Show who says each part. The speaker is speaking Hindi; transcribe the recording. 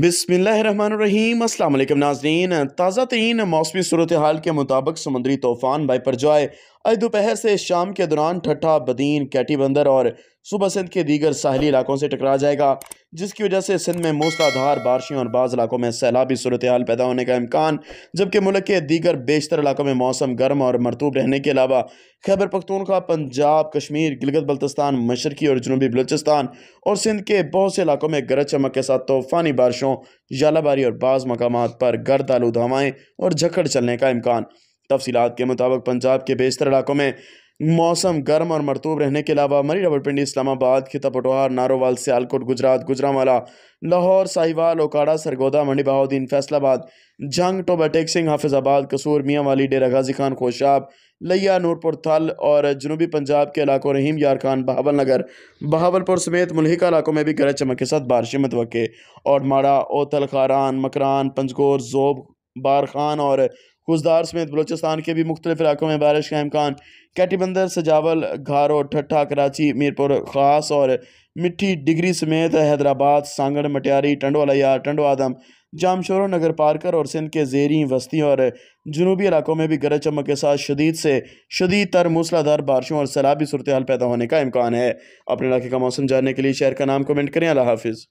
Speaker 1: बिसमीम अल्लाम नाजरीन ताज़ा तरीन मौसमी सूरत हाल के मुताबिक समुद्री तूफ़ान बाई पर जाए आज दोपहर से शाम के दौरान ठट्ठा बदीन कैटी बंदर और सुबह सिंध के दीगर साहली इलाकों से टकरा जाएगा जिसकी वजह से सिंध में मूसलाधार बारिशें और बाज़ इलाकों में सैलाबी सूरत हाल पैदा होने का इम्कान जबकि मुल्क के दीगर बेशतर इलाकों में मौसम गर्म और मरतूब रहने के अलावा खैबर पख्तूनखा पंजाब कश्मीर गिलगित बल्तिस्तान मशरकी और जनूबी बलूचिस्तान और सिंध के बहुत से इलाकों में गरज चमक के साथ तूफ़ानी बारिशों जालाबारी और बाज़ मकाम पर गर्द आलूद हवाएँ और झक्खड़ चलने का इम्कान तफसीत के मुताबिक पंजाब के बेशतर इलाकों में मौसम गर्म और मरतूब रहने के अलावा मरी पिंडी इस्लामाबाद खिता पटोहार नारोवाल सियालकोट गुजरात गुजरावाला लाहौर साहिवाल ओकाड़ा सरगोदा मंडी बहाउद्दीन फैसलाबाद जंग टोबाटेक सिंह हाफिजाबाद कसूर मियाँ वाली डेरा गाजी खान खोशाब लिया नूरपुर थल और जनूबी पंजाब के इलाकों रहीम यार खान बहावल नगर बहावलपुर समेत मुलहिका इलाकों में भी गरज चमक के साथ बारिशें मतवक़ और माड़ा ओतल खारान मकरान पंजगोर जोब बार खान और खुशदार समेत बलोचिस्तान के भी मुख्तलिफ इलाकों में बारिश का इम्कान कैटीबंदर सजावल घारो ठट्ठा कराची मीरपुर खास और मिट्टी डिग्री समेत हैदराबाद सांगड़ मटियारी टंडो टंडो आदम जामशोरों नगर पार्कर और सिंध के जेरी वस्ती और जनूबी इलाकों में भी गरज चमक के साथ शदीद से शदीद तर मूसलाधार बारिशों और सैलाबी सूरत पैदा होने का इम्कान है अपने इलाके का मौसम जानने के लिए शहर का नाम कमेंट करें अला हाफिज़